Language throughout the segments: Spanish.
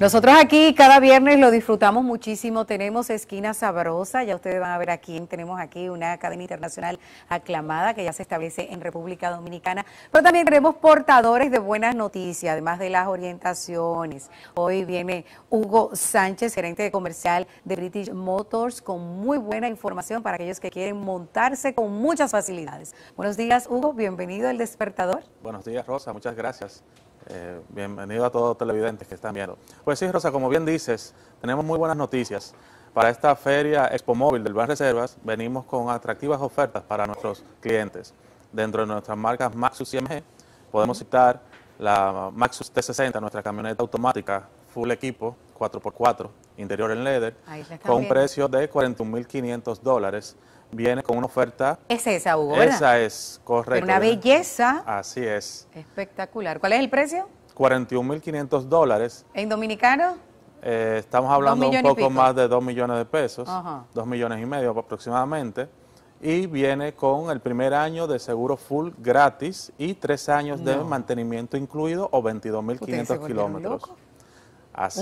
Nosotros aquí cada viernes lo disfrutamos muchísimo. Tenemos Esquina Sabrosa. Ya ustedes van a ver aquí, tenemos aquí, una cadena internacional aclamada que ya se establece en República Dominicana. Pero también tenemos portadores de buenas noticias, además de las orientaciones. Hoy viene Hugo Sánchez, gerente comercial de British Motors, con muy buena información para aquellos que quieren montarse con muchas facilidades. Buenos días, Hugo. Bienvenido al despertador. Buenos días, Rosa. Muchas gracias. Eh, bienvenido a todos los televidentes que están viendo. Pues sí, Rosa, como bien dices, tenemos muy buenas noticias. Para esta feria Expo Móvil del Ban Reservas venimos con atractivas ofertas para nuestros clientes. Dentro de nuestras marcas Maxus y MG podemos citar la Maxus T60, nuestra camioneta automática, full equipo, 4x4, interior en leather, con un precio de 41.500 dólares. Viene con una oferta. Es esa, Hugo. Esa es, correcto. Una belleza. Así es. Espectacular. ¿Cuál es el precio? 41.500 dólares. ¿En dominicano? Eh, estamos hablando un poco más de 2 millones de pesos, 2 millones y medio aproximadamente. Y viene con el primer año de seguro full gratis y tres años de mantenimiento incluido o 22.500 kilómetros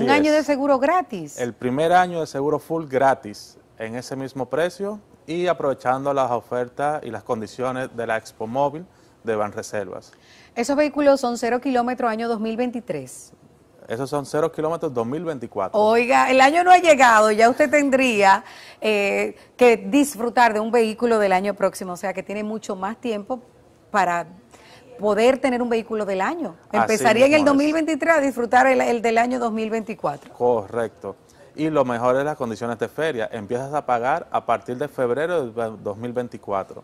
un año de seguro gratis. El primer año de seguro full gratis en ese mismo precio y aprovechando las ofertas y las condiciones de la Expo Móvil de Banreservas. Esos vehículos son cero kilómetros año 2023. Esos son cero kilómetros 2024. Oiga, el año no ha llegado, ya usted tendría eh, que disfrutar de un vehículo del año próximo, o sea que tiene mucho más tiempo para poder tener un vehículo del año. Empezaría en el 2023 a disfrutar el, del año 2024. Correcto. Y lo mejor es las condiciones de feria. Empiezas a pagar a partir de febrero del 2024.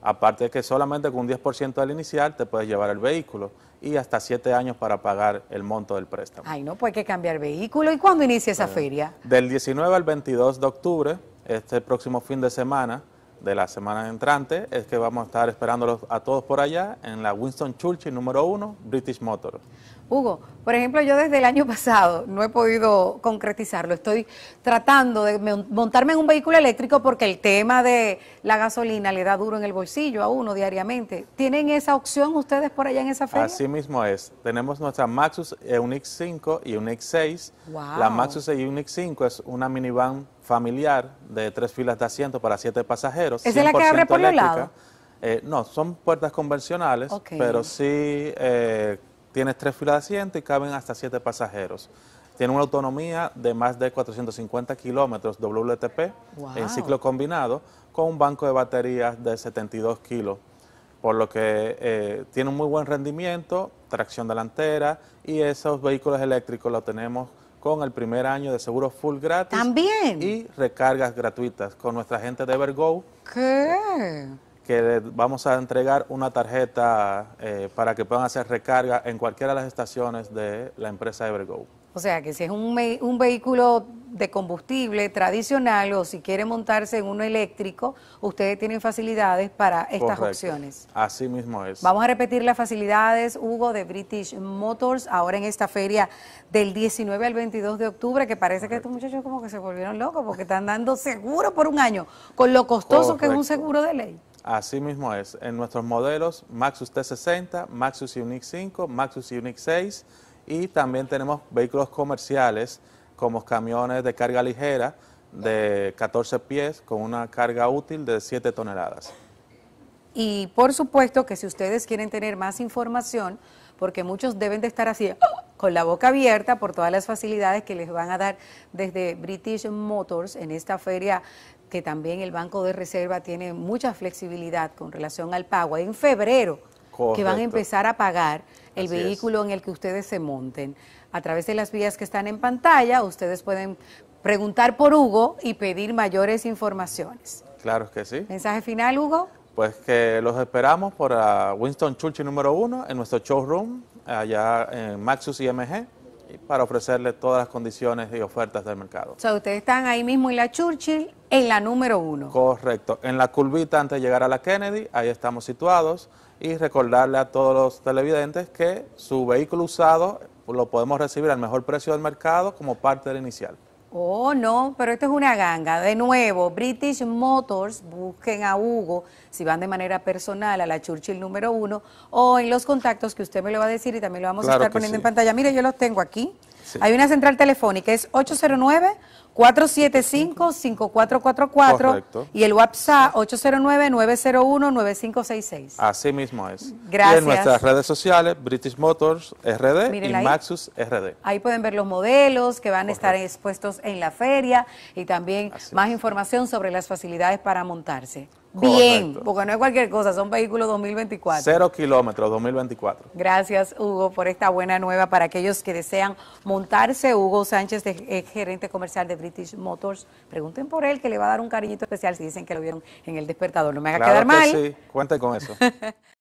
Aparte de que solamente con un 10% del inicial te puedes llevar el vehículo y hasta 7 años para pagar el monto del préstamo. Ay, no, pues hay que cambiar vehículo. ¿Y cuándo inicia esa eh, feria? Del 19 al 22 de octubre, este próximo fin de semana, de la semana entrante es que vamos a estar esperándolos a todos por allá en la Winston Churchill número 1, British Motor. Hugo, por ejemplo, yo desde el año pasado no he podido concretizarlo. Estoy tratando de montarme en un vehículo eléctrico porque el tema de la gasolina le da duro en el bolsillo a uno diariamente. ¿Tienen esa opción ustedes por allá en esa feria? Así mismo es. Tenemos nuestra Maxus eh, Unix 5 y Unix 6. La Maxus Unix 5 es una minivan familiar de tres filas de asiento para siete pasajeros. es la que abre por los lados? Eh, no, son puertas convencionales, pero sí eh, Tienes tres filas de asiento y caben hasta siete pasajeros. Tiene una autonomía de más de 450 kilómetros WTP en ciclo combinado con un banco de baterías de 72 kilos, por lo que eh, tiene un muy buen rendimiento, tracción delantera y esos vehículos eléctricos los tenemos con el primer año de seguro full gratis. Y recargas gratuitas con nuestra gente de Evergo. ¿Qué? que vamos a entregar una tarjeta eh, para que puedan hacer recarga en cualquiera de las estaciones de la empresa Evergo. O sea, que si es un, vehículo de combustible tradicional o si quiere montarse en uno eléctrico, ustedes tienen facilidades para estas opciones. Así mismo es. Vamos a repetir las facilidades, Hugo, de British Motors, ahora en esta feria del 19 al 22 de octubre, que parece que estos muchachos como que se volvieron locos porque están dando seguro por un año, con lo costoso que es un seguro de ley. Así mismo es. En nuestros modelos Maxus T60, Maxus Unix 5, Maxus Unix 6 y también tenemos vehículos comerciales como camiones de carga ligera de 14 pies con una carga útil de 7 toneladas. Y por supuesto que si ustedes quieren tener más información, porque muchos deben de estar así, oh, con la boca abierta por todas las facilidades que les van a dar desde British Motors en esta feria que también el Banco de Reserva tiene mucha flexibilidad con relación al pago. En febrero que van a empezar a pagar el vehículo en el que ustedes se monten. A través de las vías que están en pantalla, ustedes pueden preguntar por Hugo y pedir mayores informaciones. Claro que sí. Mensaje final, Hugo. Pues que los esperamos por Winston Churchill número uno en nuestro showroom allá en Maxus IMG para ofrecerle todas las condiciones y ofertas del mercado. O sea, ustedes están ahí mismo en la Churchill, en la número uno. Correcto, en la curvita antes de llegar a la Kennedy, ahí estamos situados y recordarle a todos los televidentes que su vehículo usado lo podemos recibir al mejor precio del mercado como parte del inicial. Oh, no, pero esto es una ganga. De nuevo, British Motors, busquen a Hugo si van de manera personal a la Churchill número uno o en los contactos que usted me lo va a decir y también lo vamos a estar poniendo en pantalla. Mire, yo los tengo aquí. Hay una central telefónica, es 809 475-5444 y el WhatsApp 809-901-9566. Así mismo es. Gracias. Y en nuestras redes sociales, British Motors RD y Maxus RD. Ahí pueden ver los modelos que van a estar expuestos en la feria y también más información sobre las facilidades para montarse bien, porque no es cualquier cosa, son vehículos 2024. Cero kilómetros 2024. Gracias, Hugo, por esta buena nueva para aquellos que desean montarse. Hugo Sánchez, ex gerente comercial de British Motors, pregunten por él, que le va a dar un cariñito especial si dicen que lo vieron en el despertador. No me haga quedar que mal. Sí, cuente con eso.